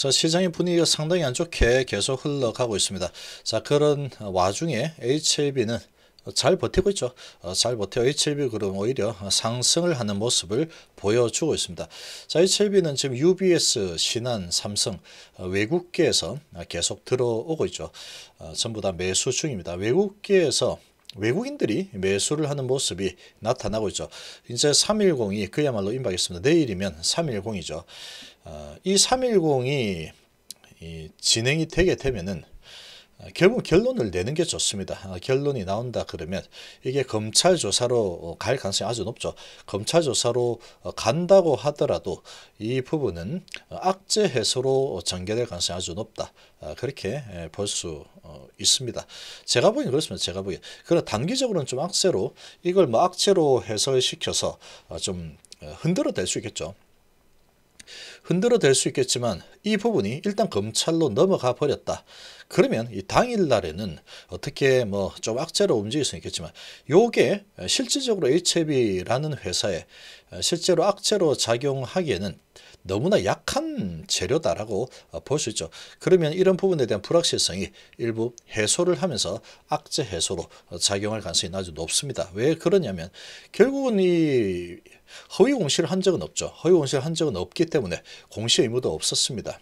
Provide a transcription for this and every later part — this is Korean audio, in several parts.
자, 시장의 분위기가 상당히 안 좋게 계속 흘러가고 있습니다. 자, 그런 와중에 HLB는 잘 버티고 있죠. 어, 잘 버텨 HLB 그룹 오히려 상승을 하는 모습을 보여주고 있습니다. 자, HLB는 지금 UBS, 신한, 삼성 어, 외국계에서 계속 들어오고 있죠. 어, 전부 다 매수 중입니다. 외국계에서 외국인들이 매수를 하는 모습이 나타나고 있죠. 이제 310이 그야말로 임박했습니다. 내일이면 310이죠. 어, 이 310이 진행이 되게 되면은 어, 결국 결론을 내는 게 좋습니다. 어, 결론이 나온다 그러면 이게 검찰 조사로 어, 갈 가능성이 아주 높죠. 검찰 조사로 간다고 하더라도 이 부분은 악재 해소로 전개될 가능성이 아주 높다. 그렇게 예, 볼수 있습니다. 제가 보기엔 그렇습니다. 제가 보기엔. 그러나 단기적으로는 좀 악재로 이걸 뭐 악재로 해설시켜서 좀 흔들어 댈 수 있겠죠. 흔들어 댈 수 있겠지만 이 부분이 일단 검찰로 넘어가 버렸다. 그러면 이 당일날에는 어떻게 뭐 좀 악재로 움직일 수 있겠지만 요게 실질적으로 HB라는 회사에 실제로 악재로 작용하기에는 너무나 약한 재료다라고 볼 수 있죠. 그러면 이런 부분에 대한 불확실성이 일부 해소를 하면서 악재 해소로 작용할 가능성이 아주 높습니다. 왜 그러냐면 결국은 이 허위 공시를 한 적은 없죠. 허위 공시를 한 적은 없기 때문에 공시 의무도 없었습니다.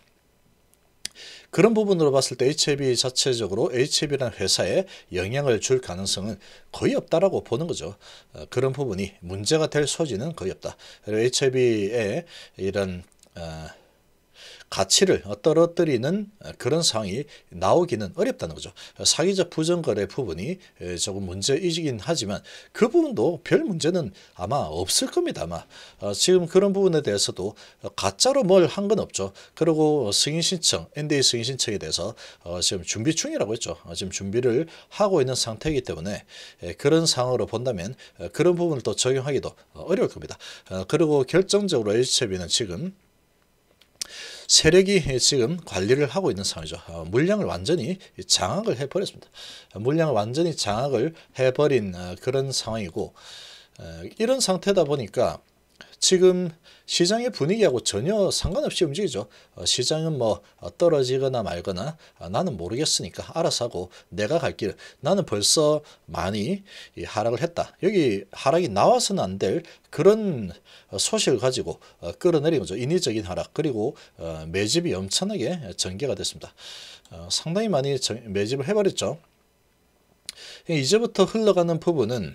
그런 부분으로 봤을 때 HLB 자체적으로 HLB라는 회사에 영향을 줄 가능성은 거의 없다라고 보는 거죠. 어, 그런 부분이 문제가 될 소지는 거의 없다. 그리고 HLB의 이런 어, 가치를 떨어뜨리는 그런 상황이 나오기는 어렵다는 거죠. 사기적 부정거래 부분이 조금 문제이긴 하지만 그 부분도 별 문제는 아마 없을 겁니다. 아마 어, 지금 그런 부분에 대해서도 가짜로 뭘 한 건 없죠. 그리고 승인신청, NDA 승인신청에 대해서 어, 지금 준비 중이라고 했죠. 어, 지금 준비를 하고 있는 상태이기 때문에 그런 상황으로 본다면 그런 부분을 또 적용하기도 어려울 겁니다. 그리고 결정적으로 HCB는 지금 세력이 지금 관리를 하고 있는 상황이죠. 어, 물량을 완전히 장악을 해버렸습니다. 물량을 완전히 장악을 해버린 어, 그런 상황이고 어, 이런 상태다 보니까 지금 시장의 분위기하고 전혀 상관없이 움직이죠. 어, 시장은 뭐 어, 떨어지거나 말거나 아, 나는 모르겠으니까 알아서 하고 내가 갈 길 나는 벌써 많이 하락을 했다. 여기 하락이 나와서는 안 될 그런 어, 소식을 가지고 끌어내린 거죠. 인위적인 하락 그리고 매집이 엄청나게 전개가 됐습니다. 상당히 많이 매집을 해버렸죠. 이제부터 흘러가는 부분은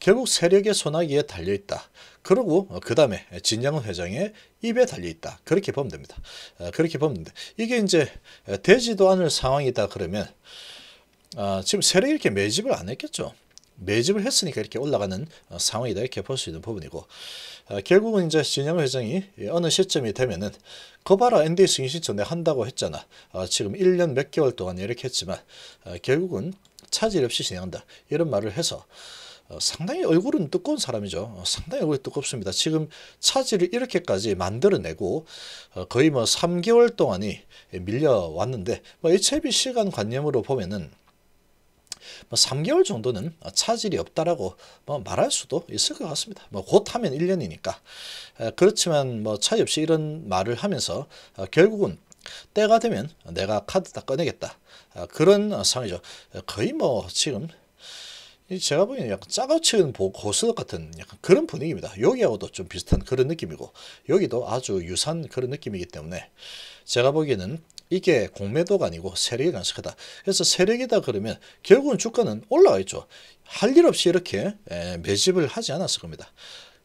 결국 세력의 소나기에 달려있다. 그러고 어, 그 다음에 진양훈 회장의 입에 달려있다. 그렇게 보면 됩니다. 어, 그렇게 보면 돼. 이게 이제 되지도 않을 상황이다 그러면 어, 지금 세력이 이렇게 매집을 안 했겠죠. 매집을 했으니까 이렇게 올라가는 상황이다 이렇게 볼 수 있는 부분이고 결국은 이제 진양 회장이 어느 시점이 되면은 거봐라 ND 승인신청 내 한다고 했잖아 지금 1년 몇 개월 동안 이렇게 했지만 결국은 차질 없이 진행한다 이런 말을 해서 어, 상당히 얼굴은 뜨거운 사람이죠. 어, 상당히 얼굴이 뜨겁습니다. 지금 차질을 이렇게까지 만들어내고 어, 거의 뭐 3개월 동안이 밀려왔는데 HIV 뭐 시간 관념으로 보면은 3개월 뭐 정도는 차질이 없다라고 뭐 말할 수도 있을 것 같습니다. 뭐 곧하면 1년이니까 그렇지만 뭐 차이 없이 이런 말을 하면서 결국은 때가 되면 내가 카드 다 꺼내겠다 아, 그런 상황이죠. 거의 뭐 지금 제가 보기에는 약간 짜가치는 고스덕 같은 약간 그런 분위기입니다. 여기하고도 좀 비슷한 그런 느낌이고 여기도 아주 유사한 그런 느낌이기 때문에 제가 보기에는 이게 공매도가 아니고 세력이 간섭하다. 그래서 세력이다 그러면 결국은 주가는 올라가겠죠. 할 일 없이 이렇게 예, 매집을 하지 않았을 겁니다.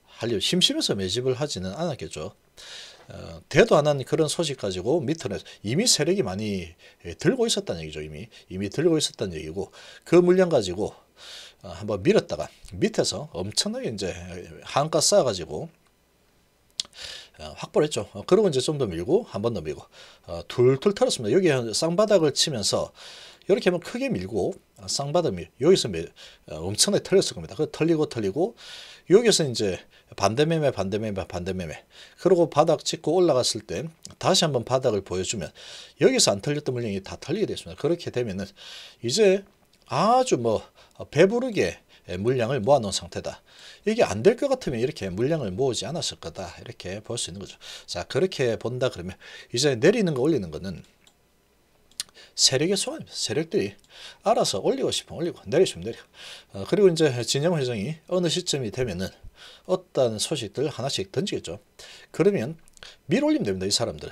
할 일 심심해서 매집을 하지는 않았겠죠. 어, 대도 안 한 그런 소식 가지고 밑으로 이미 세력이 많이 예, 들고 있었다는 얘기죠. 이미 이미 들고 있었다는 얘기고 그 물량 가지고 어, 한번 밀었다가 밑에서 엄청나게 이제 한가 쌓아가지고 어, 확보를 했죠. 어, 그러고 이제 좀 더 밀고 한 번 더 밀고 둘둘 털었습니다. 여기 쌍바닥을 치면서 이렇게 하면 크게 밀고 쌍바닥 밀 여기서 밀, 엄청나게 털렸을 겁니다. 그 털리고 털리고 여기서 이제 반대매매 반대매매 반대매매 그리고 바닥 찍고 올라갔을 때 다시 한 번 바닥을 보여주면 여기서 안 털렸던 물량이 다 털리게 되습니다 그렇게 되면은 이제 아주 뭐 배부르게 물량을 모아놓은 상태다. 이게 안 될 것 같으면 이렇게 물량을 모으지 않았을 거다. 이렇게 볼 수 있는 거죠. 자 그렇게 본다 그러면 이제 내리는 거 올리는 거는 세력의 소환입니다. 세력들이 알아서 올리고 싶으면 올리고 내리시면 내려. 어, 그리고 이제 진영 회장이 어느 시점이 되면은 어떤 소식들 하나씩 던지겠죠. 그러면 밀어 올리면 됩니다. 이 사람들.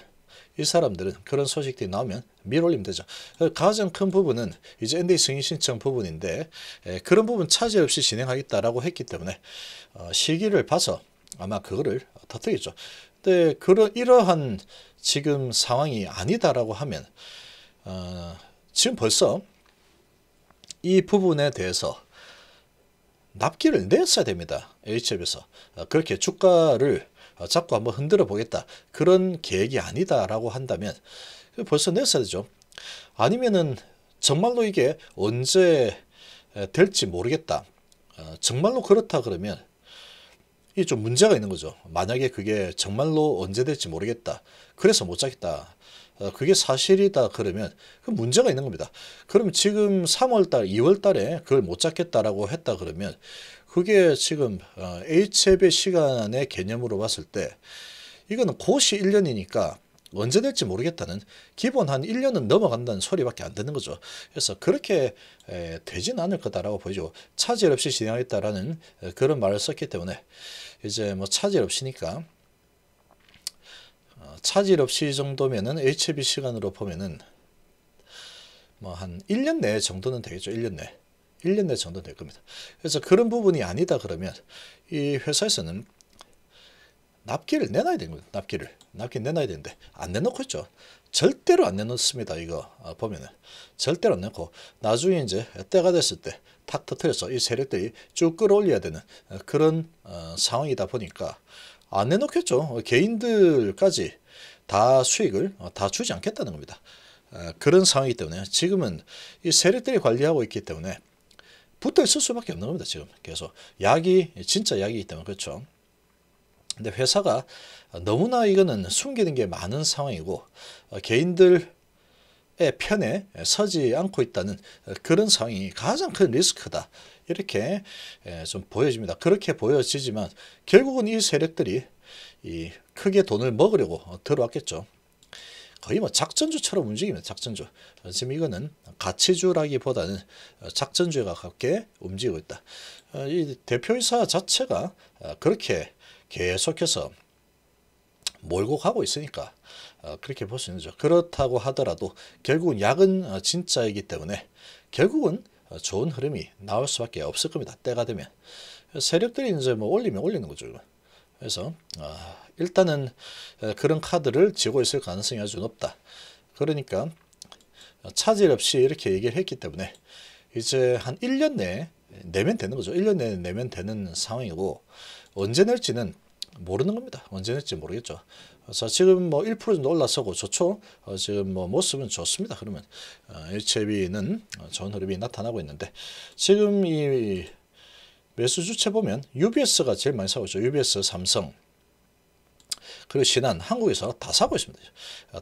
이 사람들은 그런 소식들이 나오면 밀올림 되죠. 그 가장 큰 부분은 이제 NDA 승인 신청 부분인데 그런 부분 차지 없이 진행하겠다라고 했기 때문에 어, 시기를 봐서 아마 그거를 터뜨리죠. 근데 그런 이러한 지금 상황이 아니다라고 하면 어, 지금 벌써 이 부분에 대해서 납기를 냈어야 됩니다. HF에서. 어, 그렇게 주가를 자꾸 어, 한번 흔들어 보겠다. 그런 계획이 아니다라고 한다면 그 벌써 냈어야 되죠. 아니면은 정말로 이게 언제 될지 모르겠다. 어, 정말로 그렇다 그러면 이게 좀 문제가 있는 거죠. 만약에 그게 정말로 언제 될지 모르겠다. 그래서 못잡겠다 어, 그게 사실이다 그러면 그 문제가 있는 겁니다. 그럼 지금 3월달, 2월달에 그걸 못 잡겠다라고 했다 그러면 그게 지금 어, H앱의 시간의 개념으로 봤을 때 이거는 고시 1년이니까 언제 될지 모르겠다는 기본 한 1년은 넘어간다는 소리밖에 안 되는 거죠. 그래서 그렇게 에, 되진 않을 거다라고 보이죠. 차질 없이 진행하겠다라는 어, 그런 말을 썼기 때문에 이제 뭐 차질 없이니까 어, 차질 없이 정도면은 HB 시간으로 보면은 뭐 한 1년 내 정도는 되겠죠. 1년 내. 1년 내 정도 될 겁니다. 그래서 그런 부분이 아니다 그러면 이 회사에서는 납기를 내놔야 되는 거예요. 납기를. 납기 내놔야 되는데 안 내놓고 있죠. 절대로 안 내놓습니다. 이거 어, 보면은 절대로 안 내놓고 나중에 이제 때가 됐을 때 탁 터트려서 이 세력들이 쭉 끌어올려야 되는 어, 그런 어, 상황이다 보니까 안 내놓겠죠. 개인들까지 다 수익을 어, 다 주지 않겠다는 겁니다. 그런 상황이기 때문에 지금은 이 세력들이 관리하고 있기 때문에 붙어 있을 수밖에 없는 겁니다. 지금 계속 약이 진짜 약이기 때문에 그렇죠. 근데 회사가 너무나 이거는 숨기는 게 많은 상황이고 어, 개인들의 편에 서지 않고 있다는 그런 상황이 가장 큰 리스크다. 이렇게 좀 보여집니다. 그렇게 보여지지만 결국은 이 세력들이 이 크게 돈을 먹으려고 들어왔겠죠. 거의 뭐 작전주처럼 움직입니다. 작전주. 지금 이거는 가치주라기보다는 작전주에 가깝게 움직이고 있다. 어, 이 대표이사 자체가 어, 그렇게 계속해서 몰고 가고 있으니까 어, 그렇게 볼 수있죠 그렇다고 하더라도 결국은 약은 진짜이기 때문에 결국은 좋은 흐름이 나올 수밖에 없을 겁니다. 때가 되면 세력들이 이제 뭐 올리면 올리는 거죠. 그래서 아, 일단은 그런 카드를 지고 있을 가능성이 아주 높다. 그러니까 차질 없이 이렇게 얘기를 했기 때문에 이제 한 1년 내에 내면 되는 거죠. 1년 내에 내면 되는 상황이고 언제 낼지는 모르는 겁니다. 언제 낼지 모르겠죠. 그래서 지금 뭐1% 정도 올라서고 좋죠. 어, 지금 뭐 모습은 좋습니다. 그러면 어, HB는 좋은 흐름이 나타나고 있는데 지금 이 매수 주체 보면 UBS가 제일 많이 사고 있죠. UBS, 삼성, 그리고 지난 한국에서 다 사고 있습니다.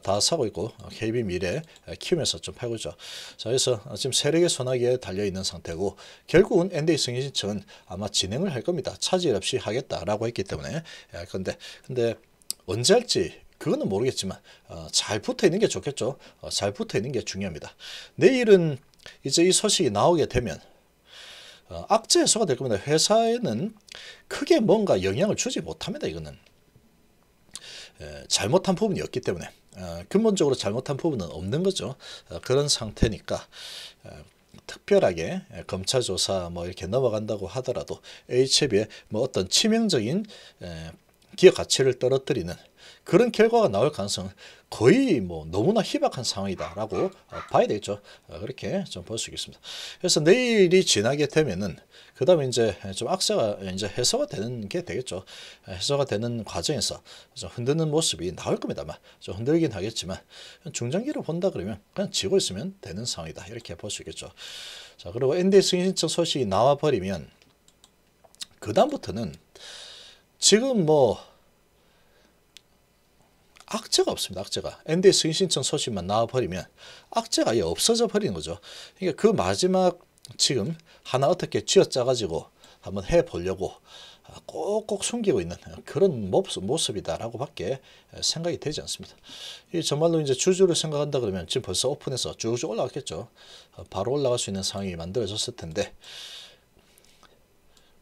다 사고 있고 KB 미래 키우면서 좀 팔고 있죠. 자, 그래서 지금 세력의 소나기에 달려 있는 상태고 결국은 NDA 승인 신청은 아마 진행을 할 겁니다. 차질 없이 하겠다라고 했기 때문에 예, 그런데 근데 언제 할지 그거는 모르겠지만 어, 잘 붙어 있는 게 좋겠죠. 어, 잘 붙어 있는 게 중요합니다. 내일은 이제 이 소식이 나오게 되면 어, 악재 해소가 될 겁니다. 회사에는 크게 뭔가 영향을 주지 못합니다. 이거는. 예, 잘못한 부분이 없기 때문에 어, 근본적으로 잘못한 부분은 없는 거죠. 어, 그런 상태니까 어, 특별하게 예, 검찰 조사 뭐 이렇게 넘어간다고 하더라도 H에 비뭐 어떤 치명적인 예, 기업 가치를 떨어뜨리는 그런 결과가 나올 가능성 거의 뭐 너무나 희박한 상황이다라고 어, 봐야 되겠죠. 어, 그렇게 좀 볼 수 있겠습니다. 그래서 내일이 지나게 되면은 그 다음에 이제 좀 악세가 이제 해소가 되는 게 되겠죠. 어, 해소가 되는 과정에서 좀 흔드는 모습이 나올 겁니다만 좀 흔들긴 하겠지만 중장기로 본다 그러면 그냥 지고 있으면 되는 상황이다. 이렇게 볼 수 있겠죠. 자 그리고 NDA 승인신청 소식이 나와버리면 그 다음부터는 지금 뭐 악재가 없습니다. 악재가. NDA 승인신청 소식만 나와버리면 악재가 아예 없어져 버린 거죠. 그러니까 그 마지막 지금 하나 어떻게 쥐어짜가지고 한번 해보려고 꼭꼭 숨기고 있는 그런 모습, 이다라고 밖에 생각이 되지 않습니다. 이 정말로 이제 주주를 생각한다 그러면 지금 벌써 오픈해서 쭉쭉 올라갔겠죠. 바로 올라갈 수 있는 상황이 만들어졌을 텐데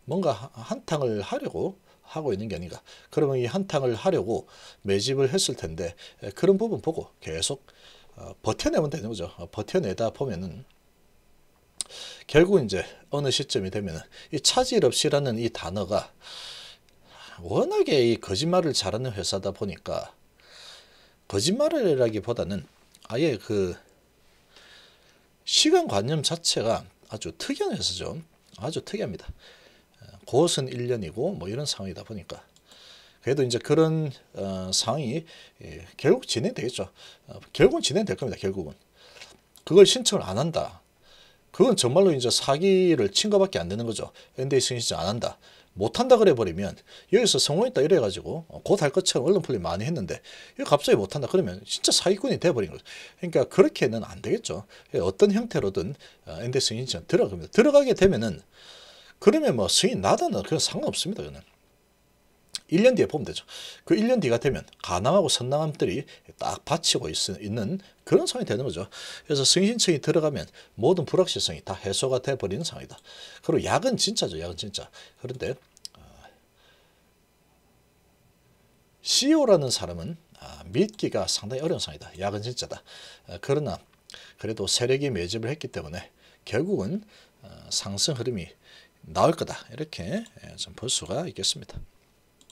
뭔가 한탕을 하려고 하고 있는 게 아닌가. 그러면 이 한탕을 하려고 매집을 했을 텐데 그런 부분 보고 계속 어, 버텨내면 되는 거죠. 어, 버텨내다 보면은 결국 이제 어느 시점이 되면은 이 차질 없이라는 이 단어가 워낙에 이 거짓말을 잘하는 회사다 보니까 거짓말이라기보다는 아예 그 시간 관념 자체가 아주 특이한 회사죠. 아주 특이합니다. 곧은 1년이고 뭐 이런 상황이다 보니까 그래도 이제 그런 어, 상황이 예, 결국 진행되겠죠. 어, 결국은 진행될 겁니다. 결국은 그걸 신청을 안 한다. 그건 정말로 이제 사기를 친 것밖에 안 되는 거죠. 엔데이 승인신청 안 한다. 못한다 그래버리면 여기서 성공했다 이래가지고 어, 곧할 것처럼 언론풀이 많이 했는데 이기 갑자기 못한다 그러면 진짜 사기꾼이 돼버린 거죠. 그러니까 그렇게는 안 되겠죠. 어떤 형태로든 어, 엔데이 승인신청 들어갑니다. 들어가게 되면은 그러면 뭐 승인 나다는 그건 상관없습니다. 그는 1년 뒤에 보면 되죠. 그 1년 뒤가 되면 가남하고 선남함들이 딱 받치고 있, 는 그런 상황이 되는 거죠. 그래서 승신층이 들어가면 모든 불확실성이 다 해소가 돼버리는 상황이다. 그리고 약은 진짜죠. 약은 진짜. 그런데 어, CEO라는 사람은 아, 믿기가 상당히 어려운 상황이다. 약은 진짜다. 어, 그러나 그래도 세력이 매집을 했기 때문에 결국은 어, 상승 흐름이 나올 거다 이렇게 예, 좀볼 수가 있겠습니다.